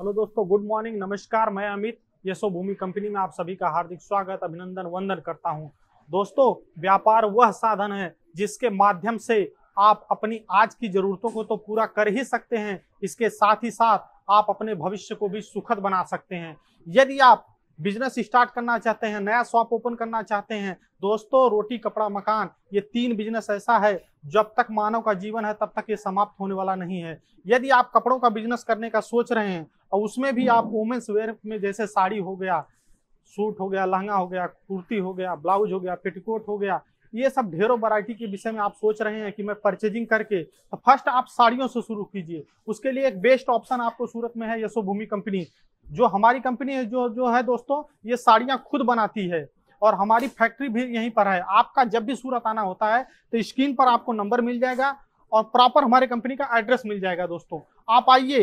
hello दोस्तों good morning नमस्कार मैं अमित यशो भूमि कंपनी में आप सभी का हार्दिक स्वागत अभिनंदन वंदन करता हूं दोस्तों व्यापार वह साधन है जिसके माध्यम से आप अपनी आज की जरूरतों को तो पूरा कर ही सकते हैं इसके साथ ही साथ आप अपने भविष्य को भी सुखद बना सकते हैं यदि आप बिजनेस स्टार्ट करना चाहते हैं नया शॉप ओपन करना चाहते हैं दोस्तों रोटी कपड़ा मकान ये तीन बिजनेस ऐसा है जब तक मानव का जीवन है तब तक ये समाप्त होने वाला नहीं है यदि आप कपड़ों का बिजनेस करने का सोच रहे हैं और उसमें भी आप वुमेन्स वेयर में जैसे साड़ी हो गया सूट हो गया लहंगा हो गया कुर्ती हो गया ब्लाउज हो गया पेटीकोट हो गया ये सब ढेरों वैरायटी के विषय में आप सोच रहे हैं कि मैं परचेजिंग करके तो फर्स्ट आप साड़ियों से शुरू कीजिए उसके लिए एक बेस्ट ऑप्शन आपको सूरत में है यशोभूमि कंपनी जो हमारी कंपनी है जो जो है दोस्तों ये साड़ियाँ खुद बनाती है और हमारी फैक्ट्री भी यहीं पर है आपका जब भी सूरत आना होता है तो स्क्रीन पर आपको नंबर मिल जाएगा और प्रॉपर हमारे कंपनी का एड्रेस मिल जाएगा दोस्तों आप आइए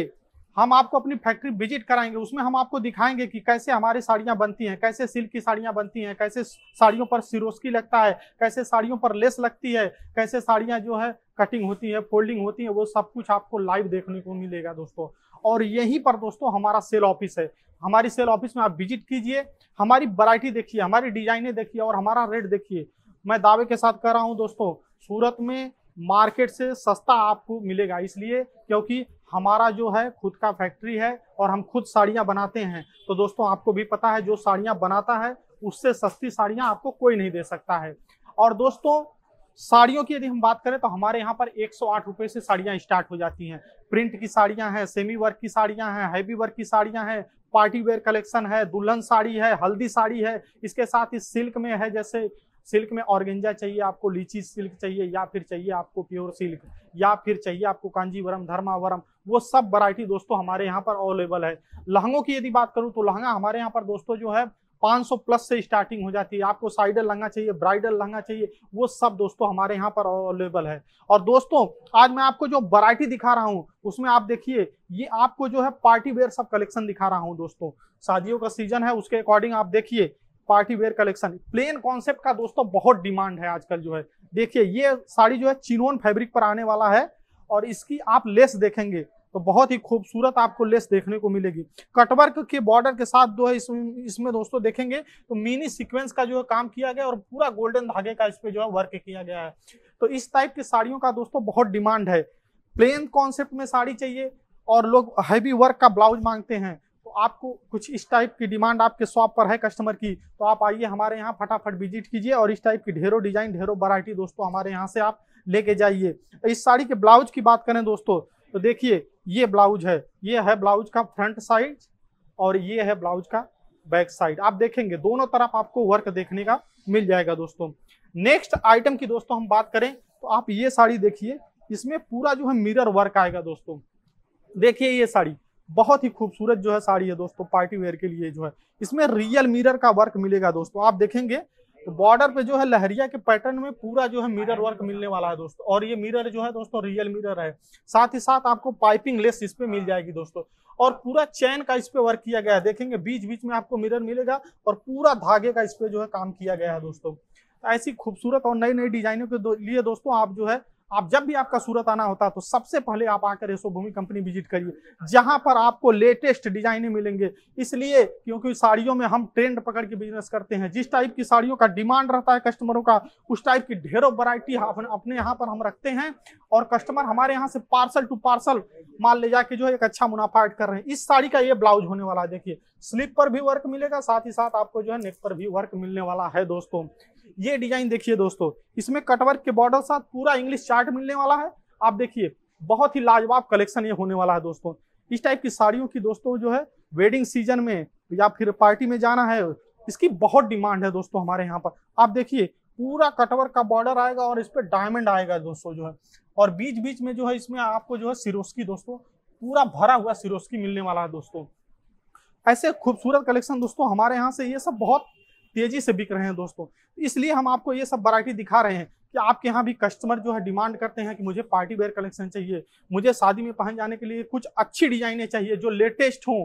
हम आपको अपनी फैक्ट्री विजिट कराएंगे उसमें हम आपको दिखाएंगे कि कैसे हमारी साड़ियाँ बनती हैं कैसे सिल्क की साड़ियाँ बनती हैं कैसे साड़ियों पर सिरोस्की लगता है कैसे साड़ियों पर लेस लगती है कैसे साड़ियाँ जो है कटिंग होती है फोल्डिंग होती है वो सब कुछ आपको लाइव देखने को मिलेगा दोस्तों और यहीं पर दोस्तों हमारा सेल ऑफिस है हमारी सेल ऑफिस में आप विजिट कीजिए हमारी वरायटी देखिए हमारी डिजाइने देखिए और हमारा रेट देखिए मैं दावे के साथ कर रहा हूँ दोस्तों सूरत में मार्केट से सस्ता आपको मिलेगा इसलिए क्योंकि हमारा जो है खुद का फैक्ट्री है और हम खुद साड़ियाँ बनाते हैं तो दोस्तों आपको भी पता है जो साड़ियाँ बनाता है उससे सस्ती साड़ियाँ आपको कोई नहीं दे सकता है और दोस्तों साड़ियों की यदि हम बात करें तो हमारे यहाँ पर एक सौ से साड़ियाँ स्टार्ट हो जाती हैं प्रिंट की साड़ियाँ हैं सेमी वर्क की साड़ियाँ हैं हैवी वर्क की साड़ियाँ हैं पार्टी वेयर कलेक्शन है दुल्हन साड़ी है हल्दी साड़ी है इसके साथ ही सिल्क में है जैसे सिल्क में ऑर्गेंजा चाहिए आपको लीची सिल्क चाहिए या फिर चाहिए आपको प्योर सिल्क या फिर चाहिए आपको कांजीवरम धर्मावरम वो सब वरायटी दोस्तों हमारे यहाँ पर अवेलेबल है लहंगों की यदि बात करूँ तो लहंगा हमारे यहाँ पर दोस्तों जो है 500 प्लस से स्टार्टिंग हो जाती है आपको साइडल लहंगा चाहिए ब्राइडल लहंगा चाहिए वो सब दोस्तों हमारे यहाँ पर अवेलेबल है और दोस्तों आज मैं आपको जो वरायटी दिखा रहा हूँ उसमें आप देखिए ये आपको जो है पार्टी वेयर सब कलेक्शन दिखा रहा हूँ दोस्तों शादियों का सीजन है उसके अकॉर्डिंग आप देखिए party wear collection plain concept का दोस्तों बहुत डिमांड है आजकल जो है देखिए ये साड़ी जो है चिनोन फैब्रिक पर आने वाला है और इसकी आप लेस देखेंगे तो बहुत ही खूबसूरत आपको लेस देखने को मिलेगी कटवर्क के बॉर्डर के साथ जो है इसमें इसमें दोस्तों देखेंगे तो मिनी सीक्वेंस का जो है काम किया गया और पूरा गोल्डन धागे का इस जो है वर्क किया गया है तो इस टाइप की साड़ियों का दोस्तों बहुत डिमांड है प्लेन कॉन्सेप्ट में साड़ी चाहिए और लोग हैवी वर्क का ब्लाउज मांगते हैं तो आपको कुछ इस टाइप की डिमांड आपके शॉप पर है कस्टमर की तो आप आइए हमारे यहाँ फटाफट विजिट कीजिए और इस टाइप की ढेरों डिजाइन ढेरों वरायटी दोस्तों हमारे यहाँ से आप लेके जाइए इस साड़ी के ब्लाउज की बात करें दोस्तों तो देखिए ये ब्लाउज है ये है ब्लाउज का फ्रंट साइड और ये है ब्लाउज का बैक साइड आप देखेंगे दोनों तरफ आपको वर्क देखने का मिल जाएगा दोस्तों नेक्स्ट आइटम की दोस्तों हम बात करें तो आप ये साड़ी देखिए इसमें पूरा जो है मिरर वर्क आएगा दोस्तों देखिए ये साड़ी बहुत ही खूबसूरत जो है साड़ी है दोस्तों पार्टी वेयर के लिए जो है इसमें रियल मिरर का वर्क मिलेगा दोस्तों आप देखेंगे तो बॉर्डर पे जो है लहरिया के पैटर्न में पूरा जो है मिरर वर्क मिलने वाला है दोस्तों और ये मिरर जो है दोस्तों रियल मिरर है साथ ही साथ आपको पाइपिंग लेस इस पे मिल जाएगी दोस्तों और पूरा चैन का इस पे वर्क किया गया है देखेंगे बीच बीच में आपको मिरर मिलेगा और पूरा धागे का इस पे जो है काम किया गया है दोस्तों ऐसी खूबसूरत और नई नई डिजाइनों के लिए दोस्तों आप जो है आप जब भी आपका सूरत आना होता तो सबसे पहले आप आकर भूमि कंपनी विजिट करिए जहां पर आपको लेटेस्ट डिजाइने मिलेंगे इसलिए क्योंकि साड़ियों में हम ट्रेंड पकड़ के बिजनेस करते हैं जिस टाइप की साड़ियों का डिमांड रहता है कस्टमरों का उस टाइप की ढेरों वरायटी अपने यहाँ पर हम रखते हैं और कस्टमर हमारे यहाँ से पार्सल टू पार्सल माल ले जाके जो है एक अच्छा मुनाफा ऐड कर रहे हैं इस साड़ी का ये ब्लाउज होने वाला है देखिए स्लीप पर भी वर्क मिलेगा साथ ही साथ आपको जो है नेक पर भी वर्क मिलने वाला है दोस्तों ये डिजाइन देखिए दोस्तों इसमें कटवर्क के बॉर्डर साथ पूरा इंग्लिश चार्ट मिलने वाला है आप देखिए बहुत ही लाजवाब कलेक्शन ये होने वाला है दोस्तों इस टाइप की साड़ियों की दोस्तों जो है वेडिंग सीजन में या फिर पार्टी में जाना है इसकी बहुत डिमांड है दोस्तों हमारे यहाँ पर आप देखिए पूरा कटवर का बॉर्डर आएगा और इस पर डायमंड आएगा दोस्तों जो है और बीच बीच में जो है इसमें आपको जो है सिरोस्की दोस्तों पूरा भरा हुआ सिरोस्की मिलने वाला है दोस्तों ऐसे खूबसूरत कलेक्शन दोस्तों हमारे यहाँ से ये सब बहुत तेजी से बिक रहे हैं दोस्तों इसलिए हम आपको ये सब वरायटी दिखा रहे हैं कि आपके यहाँ भी कस्टमर जो है डिमांड करते हैं कि मुझे पार्टी वेयर कलेक्शन चाहिए मुझे शादी में पहन जाने के लिए कुछ अच्छी डिजाइने चाहिए जो लेटेस्ट हों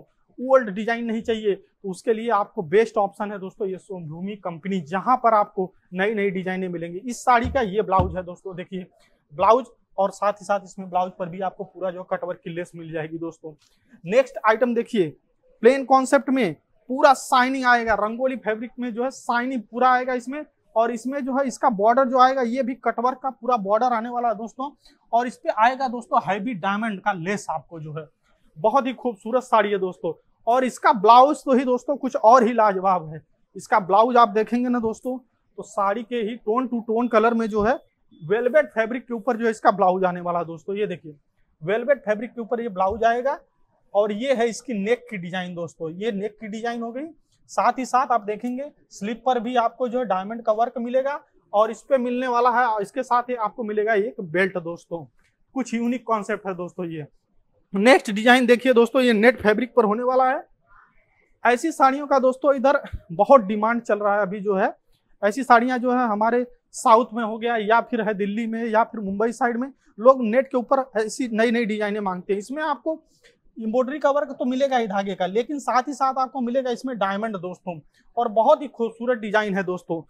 ओल्ड डिजाइन नहीं चाहिए तो उसके लिए आपको बेस्ट ऑप्शन है दोस्तों ये सोमभूमि कंपनी जहां पर आपको नई नई डिजाइने मिलेंगी इस साड़ी का ये ब्लाउज है दोस्तों देखिए ब्लाउज और साथ ही साथ इसमें ब्लाउज पर भी आपको पूरा जो कटवर की लेस मिल जाएगी दोस्तों नेक्स्ट आइटम देखिए प्लेन कॉन्सेप्ट में पूरा शाइनिंग आएगा रंगोली फैब्रिक में जो है शाइनिंग पूरा आएगा इसमें और इसमें जो है इसका बॉर्डर जो आएगा ये भी कटवर्क का पूरा बॉर्डर आने वाला है दोस्तों और इस पर आएगा दोस्तों हैवी डायमंड का लेस आपको जो है बहुत ही खूबसूरत साड़ी है दोस्तों और इसका ब्लाउज तो ही दोस्तों कुछ और ही लाजवाब है इसका ब्लाउज आप देखेंगे ना दोस्तों तो साड़ी के ही टोन टू टोन कलर में जो है वेलवेट फैब्रिक के ऊपर जो है इसका ब्लाउज आने वाला है दोस्तों ये देखिए वेलवेट फैब्रिक के ऊपर ये ब्लाउज आएगा और ये है इसकी नेक की डिजाइन दोस्तों ये नेक की डिजाइन हो गई साथ ही साथ आप देखेंगे स्लीप पर भी आपको जो है डायमंड का वर्क मिलेगा और इस पे मिलने वाला है इसके साथ ही आपको मिलेगा एक बेल्ट दोस्तों कुछ यूनिक कॉन्सेप्ट है दोस्तों ये नेक्स्ट डिजाइन देखिए दोस्तों ये नेट फैब्रिक पर होने वाला है ऐसी साड़ियों का दोस्तों इधर बहुत डिमांड चल रहा है अभी जो है ऐसी साड़ियाँ जो है हमारे साउथ में हो गया या फिर है दिल्ली में या फिर मुंबई साइड में लोग नेट के ऊपर ऐसी नई नई डिजाइने मांगते हैं इसमें आपको एम्ब्रॉयडरी का वर्क तो मिलेगा ही धागे का लेकिन साथ ही साथ आपको मिलेगा इसमें डायमंड दोस्तों और बहुत ही खूबसूरत डिजाइन है दोस्तों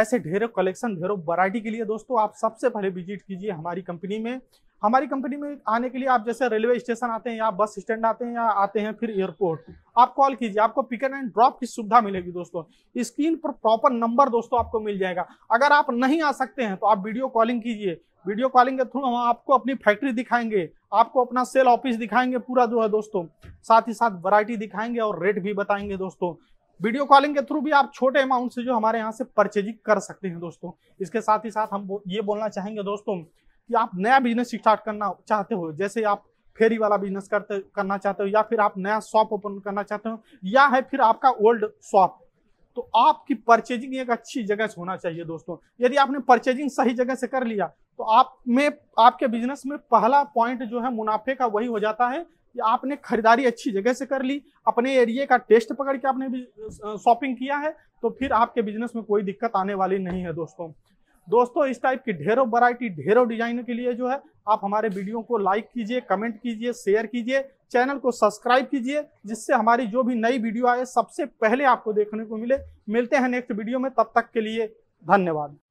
ऐसे ढेरों कलेक्शन ढेरों वैरायटी के लिए दोस्तों आप सबसे पहले विजिट कीजिए हमारी कंपनी में हमारी कंपनी में आने के लिए आप जैसे रेलवे स्टेशन आते हैं या बस स्टैंड आते हैं या आते हैं फिर एयरपोर्ट आप कॉल कीजिए आपको पिक एंड ड्रॉप की सुविधा मिलेगी दोस्तों स्क्रीन पर प्रॉपर नंबर दोस्तों आपको मिल जाएगा अगर आप नहीं आ सकते हैं तो आप वीडियो कॉलिंग कीजिए वीडियो कॉलिंग के थ्रू हम आपको अपनी फैक्ट्री दिखाएंगे आपको अपना सेल ऑफिस दिखाएंगे पूरा जो है दोस्तों साथ ही साथ वैरायटी दिखाएंगे और रेट भी बताएंगे दोस्तों वीडियो कॉलिंग के थ्रू भी आप छोटे अमाउंट से जो हमारे यहाँ से परचेजिंग कर सकते हैं दोस्तों इसके साथ ही साथ हम ये बोलना चाहेंगे दोस्तों कि आप नया बिजनेस स्टार्ट करना चाहते हो जैसे आप फेरी वाला बिजनेस करते करना चाहते हो या फिर आप नया शॉप ओपन करना चाहते हो या है फिर आपका ओल्ड शॉप तो आपकी परचेजिंग एक अच्छी जगह से होना चाहिए दोस्तों यदि आपने परचेजिंग सही जगह से कर लिया तो आप में आपके बिजनेस में पहला पॉइंट जो है मुनाफे का वही हो जाता है कि आपने खरीदारी अच्छी जगह से कर ली अपने एरिए का टेस्ट पकड़ के आपने शॉपिंग किया है तो फिर आपके बिजनेस में कोई दिक्कत आने वाली नहीं है दोस्तों दोस्तों इस टाइप की ढेरों वैरायटी ढेरों डिजाइन के लिए जो है आप हमारे वीडियो को लाइक कीजिए कमेंट कीजिए शेयर कीजिए चैनल को सब्सक्राइब कीजिए जिससे हमारी जो भी नई वीडियो आए सबसे पहले आपको देखने को मिले मिलते हैं नेक्स्ट वीडियो में तब तक के लिए धन्यवाद